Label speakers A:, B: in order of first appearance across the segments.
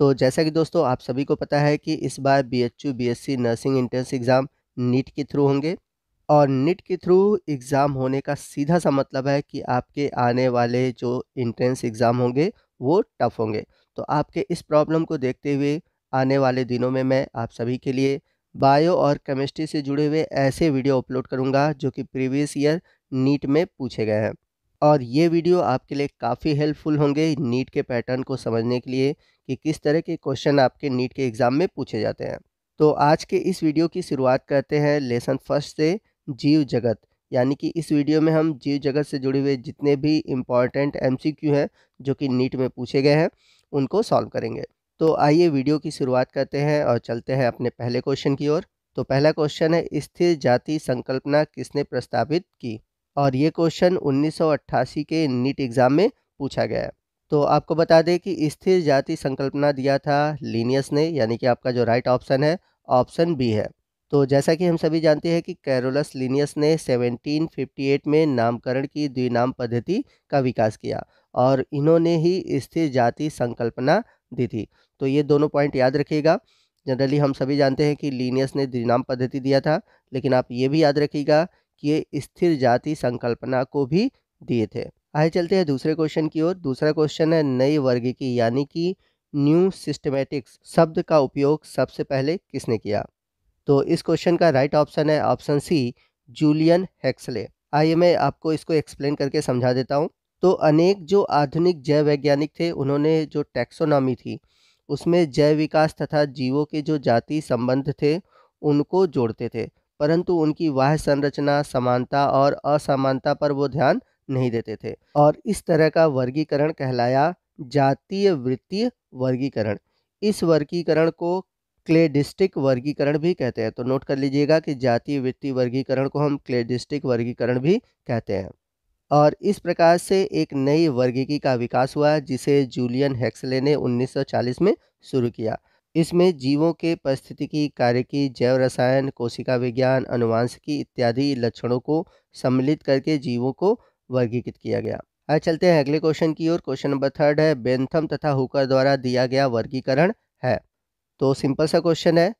A: तो जैसा कि दोस्तों आप सभी को पता है कि इस बार B H U B S C nursing entrance exam NEET के थ्रू होंगे और नीट के थ्रू एग्ज़ाम होने का सीधा सा मतलब है कि आपके आने वाले जो इंट्रेंस एग्ज़ाम होंगे वो टफ होंगे तो आपके इस प्रॉब्लम को देखते हुए आने वाले दिनों में मैं आप सभी के लिए बायो और केमिस्ट्री से जुड़े हुए ऐसे वीडियो अपलोड करूँगा जो कि प्रीवियस ईयर नीट में पूछे गए हैं और ये वीडियो आपके लिए काफ़ी हेल्पफुल होंगे नीट के पैटर्न को समझने के लिए कि किस तरह के क्वेश्चन आपके नीट के एग्ज़ाम में पूछे जाते हैं तो आज के इस वीडियो की शुरुआत करते हैं लेसन फर्स्ट से जीव जगत यानी कि इस वीडियो में हम जीव जगत से जुड़े हुए जितने भी इम्पॉर्टेंट एम हैं जो कि नीट में पूछे गए हैं उनको सॉल्व करेंगे तो आइए वीडियो की शुरुआत करते हैं और चलते हैं अपने पहले क्वेश्चन की ओर तो पहला क्वेश्चन है स्थिर जाति संकल्पना किसने प्रस्तावित की और ये क्वेश्चन 1988 के नीट एग्ज़ाम में पूछा गया है तो आपको बता दें कि स्थिर जाति संकल्पना दिया था लीनियस ने यानी कि आपका जो राइट ऑप्शन है ऑप्शन बी है तो जैसा कि हम सभी जानते हैं कि कैरोलस लीनियस ने 1758 में नामकरण की द्विनाम पद्धति का विकास किया और इन्होंने ही स्थिर जाति संकल्पना दी थी तो ये दोनों पॉइंट याद रखिएगा जनरली हम सभी जानते हैं कि लीनियस ने द्विनाम पद्धति दिया था लेकिन आप ये भी याद रखिएगा किए स्थिर जाति संकल्पना को भी दिए थे आगे चलते हैं दूसरे क्वेश्चन की ओर दूसरा क्वेश्चन है नई वर्ग की यानी कि न्यू सिस्टमेटिक्स शब्द का उपयोग सबसे पहले किसने किया तो इस क्वेश्चन का राइट ऑप्शन है ऑप्शन सी जूलियन हैक्सले आइए मैं आपको इसको एक्सप्लेन करके समझा देता हूँ तो अनेक जो आधुनिक जैव वैज्ञानिक थे उन्होंने जो टैक्सोनॉमी थी उसमें जैव विकास तथा जीवों के जो जाति संबंध थे उनको जोड़ते थे परंतु उनकी वाह संरचना समानता और असमानता पर वो ध्यान नहीं देते थे और इस तरह का वर्गीकरण कहलाया जातीय वृत्तीय वर्गीकरण इस वर्गीकरण को क्लेडिस्टिक वर्गीकरण भी कहते हैं तो नोट कर लीजिएगा कि जातीय वृत्तीय वर्गीकरण को हम क्लेडिस्टिक वर्गीकरण भी कहते हैं और इस प्रकार से एक नई वर्गीकी का विकास हुआ जिसे जूलियन हैक्सले ने 1940 में शुरू किया इसमें जीवों के पारिस्थितिकी की जैव रसायन कोशिका विज्ञान अनुवांशिकी इत्यादि लक्षणों को सम्मिलित करके जीवों को वर्गीकृत किया गया आज चलते हैं अगले क्वेश्चन की ओर क्वेश्चन नंबर थर्ड है बेंथम तथा हुकर द्वारा दिया गया वर्गीकरण है तो सिंपल सा क्वेश्चन है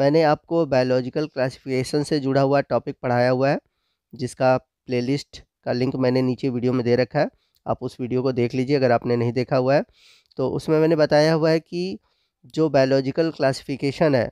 A: मैंने आपको बायोलॉजिकल क्लासिफिकेशन से जुड़ा हुआ टॉपिक पढ़ाया हुआ है जिसका प्ले का लिंक मैंने नीचे वीडियो में दे रखा है आप उस वीडियो को देख लीजिए अगर आपने नहीं देखा हुआ है तो उसमें मैंने बताया हुआ है कि जो बायोलॉजिकल क्लासिफिकेशन है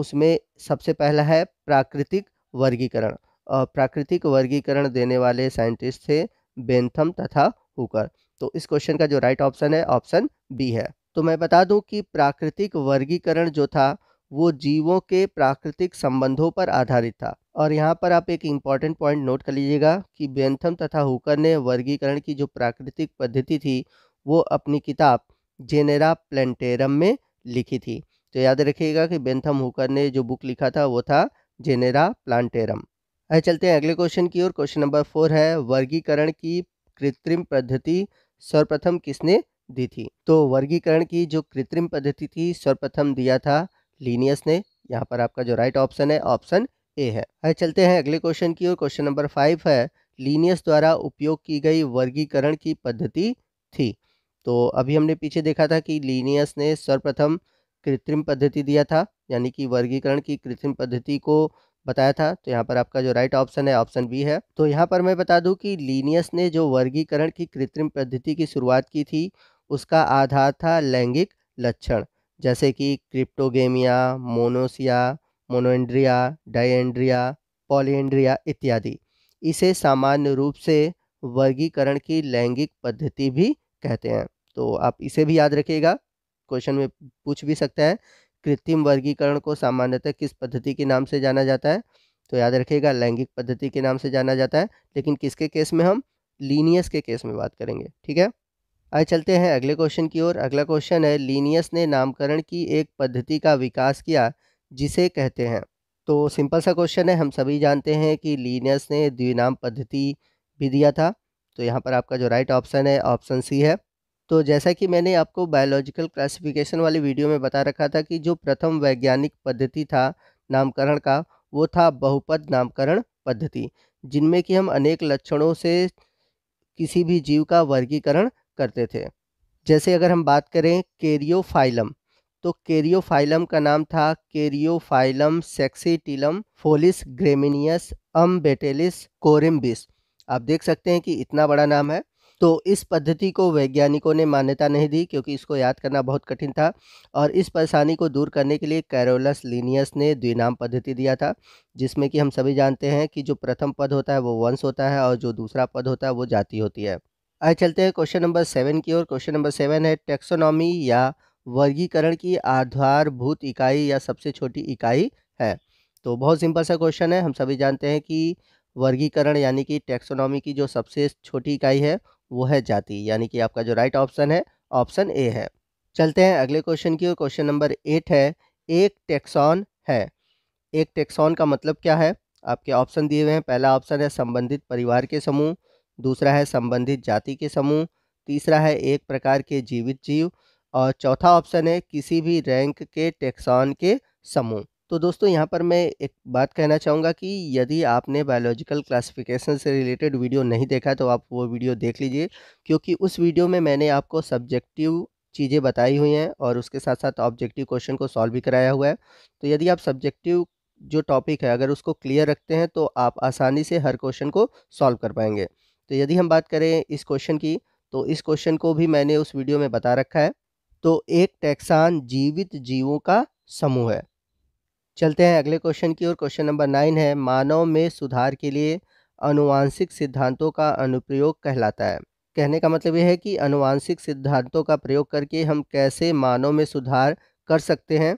A: उसमें सबसे पहला है प्राकृतिक वर्गीकरण और प्राकृतिक वर्गीकरण देने वाले साइंटिस्ट थे बेंथम तथा हुकर तो इस क्वेश्चन का जो राइट ऑप्शन है ऑप्शन बी है तो मैं बता दूं कि प्राकृतिक वर्गीकरण जो था वो जीवों के प्राकृतिक संबंधों पर आधारित था और यहाँ पर आप एक इम्पॉर्टेंट पॉइंट नोट कर लीजिएगा कि बेंथम तथा हुकर ने वर्गीकरण की जो प्राकृतिक पद्धति थी वो अपनी किताब जेनेरा प्लेंटेरम में लिखी थी तो याद रखिएगा कि बेंथम हुकर ने जो बुक लिखा था वो था जेनेरा प्लांटेरम आइए चलते हैं अगले क्वेश्चन की ओर क्वेश्चन नंबर फोर है वर्गीकरण की कृत्रिम पद्धति सर्वप्रथम किसने दी थी तो वर्गीकरण की जो कृत्रिम पद्धति थी सर्वप्रथम दिया था लीनियस ने यहाँ पर आपका जो राइट ऑप्शन है ऑप्शन ए है आइए चलते हैं अगले क्वेश्चन की ओर क्वेश्चन नंबर फाइव है लीनियस द्वारा उपयोग की गई वर्गीकरण की पद्धति थी तो अभी हमने पीछे देखा था कि लीनियस ने सर्वप्रथम कृत्रिम पद्धति दिया था यानी कि वर्गीकरण की कृत्रिम पद्धति को बताया था तो यहाँ पर आपका जो राइट ऑप्शन है ऑप्शन बी है तो यहाँ पर मैं बता दूँ कि लीनियस ने जो वर्गीकरण की कृत्रिम पद्धति की शुरुआत की थी उसका आधार था लैंगिक लक्षण जैसे कि क्रिप्टोगेमिया मोनोसिया मोनोएंड्रिया डाइएंड्रिया पॉलीएंड्रिया इत्यादि इसे सामान्य रूप से वर्गीकरण की लैंगिक पद्धति भी कहते हैं तो आप इसे भी याद रखिएगा क्वेश्चन में पूछ भी सकता है कृत्रिम वर्गीकरण को सामान्यतः किस पद्धति के नाम से जाना जाता है तो याद रखिएगा लैंगिक पद्धति के नाम से जाना जाता है लेकिन किसके केस में हम लीनियस के केस में बात करेंगे ठीक है आए चलते हैं अगले क्वेश्चन की ओर अगला क्वेश्चन है लीनियस ने नामकरण की एक पद्धति का विकास किया जिसे कहते हैं तो सिंपल सा क्वेश्चन है हम सभी जानते हैं कि लीनियस ने द्विनाम पद्धति भी दिया था तो यहाँ पर आपका जो राइट ऑप्शन है ऑप्शन सी है तो जैसा कि मैंने आपको बायोलॉजिकल क्लासिफिकेशन वाली वीडियो में बता रखा था कि जो प्रथम वैज्ञानिक पद्धति था नामकरण का वो था बहुपद नामकरण पद्धति जिनमें कि हम अनेक लक्षणों से किसी भी जीव का वर्गीकरण करते थे जैसे अगर हम बात करें केरियोफाइलम तो केरियोफाइलम का नाम था केरियोफाइलम सेक्सीटिलम फोलिस ग्रेमिनियस अम्बेटेलिस कोरिम्बिस आप देख सकते हैं कि इतना बड़ा नाम है तो इस पद्धति को वैज्ञानिकों ने मान्यता नहीं दी क्योंकि इसको याद करना बहुत कठिन था और इस परेशानी को दूर करने के लिए कैरोलस लीनियस ने द्विनाम पद्धति दिया था जिसमें कि हम सभी जानते हैं कि जो प्रथम पद होता है वो वंश होता है और जो दूसरा पद होता है वो जाति होती है आए चलते हैं क्वेश्चन नंबर सेवन की ओर क्वेश्चन नंबर सेवन है टेक्सोनॉमी या वर्गीकरण की आधारभूत इकाई या सबसे छोटी इकाई है तो बहुत सिंपल सा क्वेश्चन है हम सभी जानते हैं कि वर्गीकरण यानी कि टैक्सोनॉमी की जो सबसे छोटी इकाई है वो है जाति यानी कि आपका जो राइट ऑप्शन है ऑप्शन ए है चलते हैं अगले क्वेश्चन की ओर क्वेश्चन नंबर एट है एक टैक्सॉन है एक टैक्सॉन का मतलब क्या है आपके ऑप्शन दिए हुए हैं पहला ऑप्शन है संबंधित परिवार के समूह दूसरा है संबंधित जाति के समूह तीसरा है एक प्रकार के जीवित जीव और चौथा ऑप्शन है किसी भी रैंक के टैक्सॉन के समूह तो दोस्तों यहाँ पर मैं एक बात कहना चाहूँगा कि यदि आपने बायोलॉजिकल क्लासिफिकेशन से रिलेटेड वीडियो नहीं देखा तो आप वो वीडियो देख लीजिए क्योंकि उस वीडियो में मैंने आपको सब्जेक्टिव चीज़ें बताई हुई हैं और उसके साथ साथ ऑब्जेक्टिव क्वेश्चन को सॉल्व भी कराया हुआ है तो यदि आप सब्जेक्टिव जो टॉपिक है अगर उसको क्लियर रखते हैं तो आप आसानी से हर क्वेश्चन को सॉल्व कर पाएंगे तो यदि हम बात करें इस क्वेश्चन की तो इस क्वेश्चन को भी मैंने उस वीडियो में बता रखा है तो एक टैक्सान जीवित जीवों का समूह है चलते हैं अगले क्वेश्चन की ओर क्वेश्चन नंबर नाइन है मानव में सुधार के लिए अनुवांशिक सिद्धांतों का अनुप्रयोग कहलाता है कहने का मतलब यह है कि अनुवांशिक सिद्धांतों का प्रयोग करके हम कैसे मानव में सुधार कर सकते हैं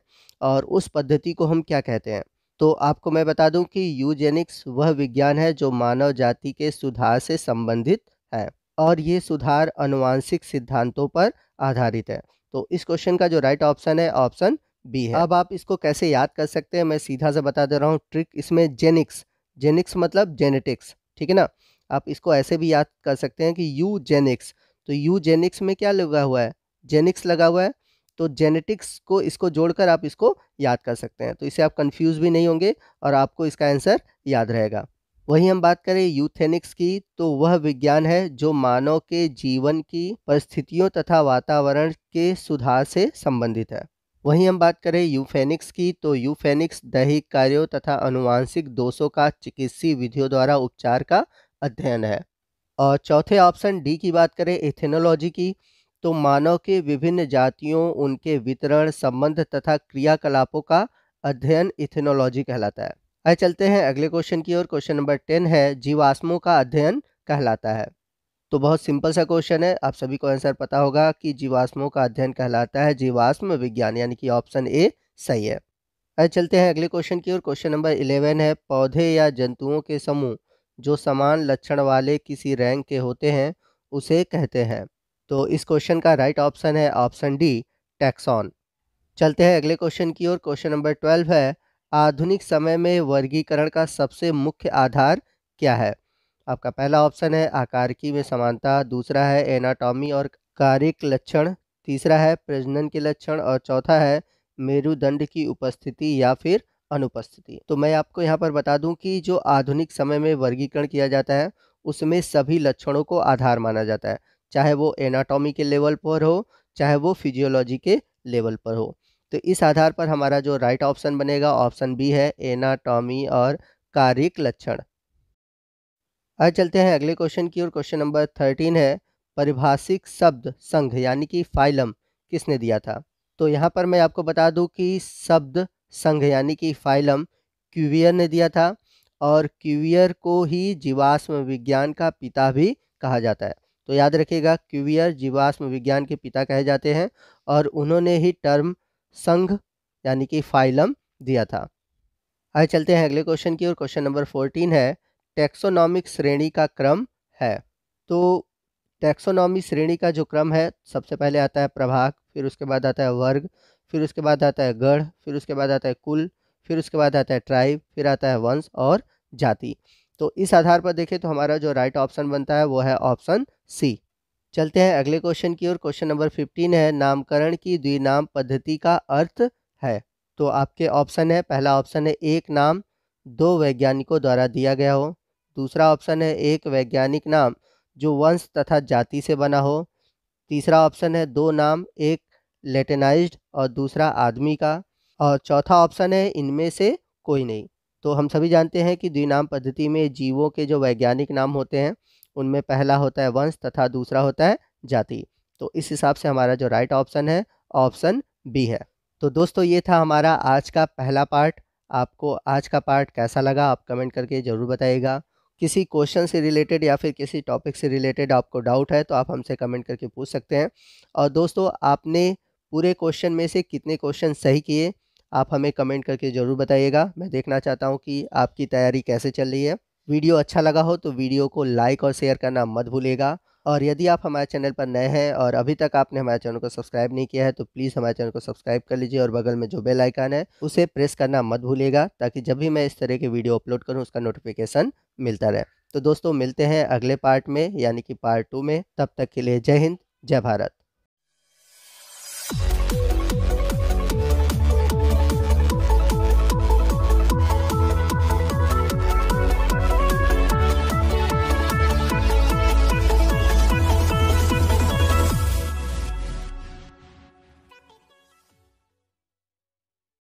A: और उस पद्धति को हम क्या कहते हैं तो आपको मैं बता दूं कि यूजेनिक्स वह विज्ञान है जो मानव जाति के सुधार से संबंधित है और ये सुधार अनुवांशिक सिद्धांतों पर आधारित है तो इस क्वेश्चन का जो राइट ऑप्शन है ऑप्शन भी है अब आप इसको कैसे याद कर सकते हैं मैं सीधा से बता दे रहा हूँ ट्रिक इसमें जेनिक्स जेनिक्स मतलब जेनेटिक्स ठीक है ना आप इसको ऐसे भी याद कर सकते हैं कि यू जेनिक्स तो यू जेनिक्स में क्या लगा हुआ है जेनिक्स लगा हुआ है तो जेनेटिक्स को इसको जोड़कर आप इसको याद कर सकते हैं तो इसे आप कंफ्यूज भी नहीं होंगे और आपको इसका आंसर याद रहेगा वहीं हम बात करें यूथेनिक्स की तो वह विज्ञान है जो मानव के जीवन की परिस्थितियों तथा वातावरण के सुधार से संबंधित है वहीं हम बात करें यूफेनिक्स की तो यूफेनिक्स दैहिक कार्यों तथा अनुवांशिक दोषों का चिकित्सीय विधियों द्वारा उपचार का अध्ययन है और चौथे ऑप्शन डी की बात करें इथेनोलॉजी की तो मानव के विभिन्न जातियों उनके वितरण संबंध तथा क्रियाकलापों का अध्ययन इथेनोलॉजी कहलाता है आए चलते हैं अगले क्वेश्चन की ओर क्वेश्चन नंबर टेन है जीवाश्मों का अध्ययन कहलाता है तो बहुत सिंपल सा क्वेश्चन है आप सभी को आंसर पता होगा कि जीवाश्मों का अध्ययन कहलाता है जीवाश्म विज्ञान यानी कि ऑप्शन ए सही है अरे चलते हैं अगले क्वेश्चन की ओर क्वेश्चन नंबर इलेवन है पौधे या जंतुओं के समूह जो समान लक्षण वाले किसी रैंक के होते हैं उसे कहते हैं तो इस क्वेश्चन का राइट ऑप्शन है ऑप्शन डी टैक्सॉन चलते हैं अगले क्वेश्चन की ओर क्वेश्चन नंबर ट्वेल्व है आधुनिक समय में वर्गीकरण का सबसे मुख्य आधार क्या है आपका पहला ऑप्शन है आकारिकी में समानता दूसरा है एनाटॉमी और कारिक लक्षण तीसरा है प्रजनन के लक्षण और चौथा है मेरुदंड की उपस्थिति या फिर अनुपस्थिति तो मैं आपको यहाँ पर बता दूँ कि जो आधुनिक समय में वर्गीकरण किया जाता है उसमें सभी लक्षणों को आधार माना जाता है चाहे वो एनाटॉमी के लेवल पर हो चाहे वो फिजियोलॉजी के लेवल पर हो तो इस आधार पर हमारा जो राइट ऑप्शन बनेगा ऑप्शन बी है एनाटॉमी और कारिक लक्षण आज चलते हैं अगले क्वेश्चन की ओर क्वेश्चन नंबर थर्टीन है परिभाषिक शब्द संघ यानी कि फाइलम किसने दिया था तो यहाँ पर मैं आपको बता दूँ कि शब्द संघ यानी कि फाइलम क्यूवियर ने दिया था और क्यूवियर को ही जीवाश्म विज्ञान का पिता भी कहा जाता है तो याद रखिएगा क्यूवियर जीवाश्म विज्ञान के पिता कहे जाते हैं और उन्होंने ही टर्म संघ यानी कि फाइलम दिया था आज चलते हैं अगले क्वेश्चन की ओर क्वेश्चन नंबर फोर्टीन है टैक्सोनॉमिक श्रेणी का क्रम है तो टैक्सोनॉमी श्रेणी का जो क्रम है सबसे पहले आता है प्रभाग फिर उसके बाद आता है वर्ग फिर उसके बाद आता है गढ़ फिर उसके बाद आता है कुल फिर उसके बाद आता है ट्राइब फिर आता है वंश और जाति तो इस आधार पर देखें तो हमारा जो राइट ऑप्शन बनता है वो है ऑप्शन सी चलते हैं अगले क्वेश्चन की ओर क्वेश्चन नंबर फिफ्टीन है नामकरण की द्विनाम पद्धति का अर्थ है तो आपके ऑप्शन है पहला ऑप्शन है एक नाम दो वैज्ञानिकों द्वारा दिया गया हो दूसरा ऑप्शन है एक वैज्ञानिक नाम जो वंश तथा जाति से बना हो तीसरा ऑप्शन है दो नाम एक लेटेनाइज्ड और दूसरा आदमी का और चौथा ऑप्शन है इनमें से कोई नहीं तो हम सभी जानते हैं कि द्विनाम पद्धति में जीवों के जो वैज्ञानिक नाम होते हैं उनमें पहला होता है वंश तथा दूसरा होता है जाति तो इस हिसाब से हमारा जो राइट ऑप्शन है ऑप्शन बी है तो दोस्तों ये था हमारा आज का पहला पार्ट आपको आज का पार्ट कैसा लगा आप कमेंट करके ज़रूर बताइएगा किसी क्वेश्चन से रिलेटेड या फिर किसी टॉपिक से रिलेटेड आपको डाउट है तो आप हमसे कमेंट करके पूछ सकते हैं और दोस्तों आपने पूरे क्वेश्चन में से कितने क्वेश्चन सही किए आप हमें कमेंट करके ज़रूर बताइएगा मैं देखना चाहता हूँ कि आपकी तैयारी कैसे चल रही है वीडियो अच्छा लगा हो तो वीडियो को लाइक और शेयर करना मत भूलेगा और यदि आप हमारे चैनल पर नए हैं और अभी तक आपने हमारे चैनल को सब्सक्राइब नहीं किया है तो प्लीज़ हमारे चैनल को सब्सक्राइब कर लीजिए और बगल में जो बेल आइकान है उसे प्रेस करना मत भूलिएगा ताकि जब भी मैं इस तरह के वीडियो अपलोड करूँ उसका नोटिफिकेशन मिलता रहे तो दोस्तों मिलते हैं अगले पार्ट में यानी कि पार्ट टू में तब तक के लिए जय हिंद जय भारत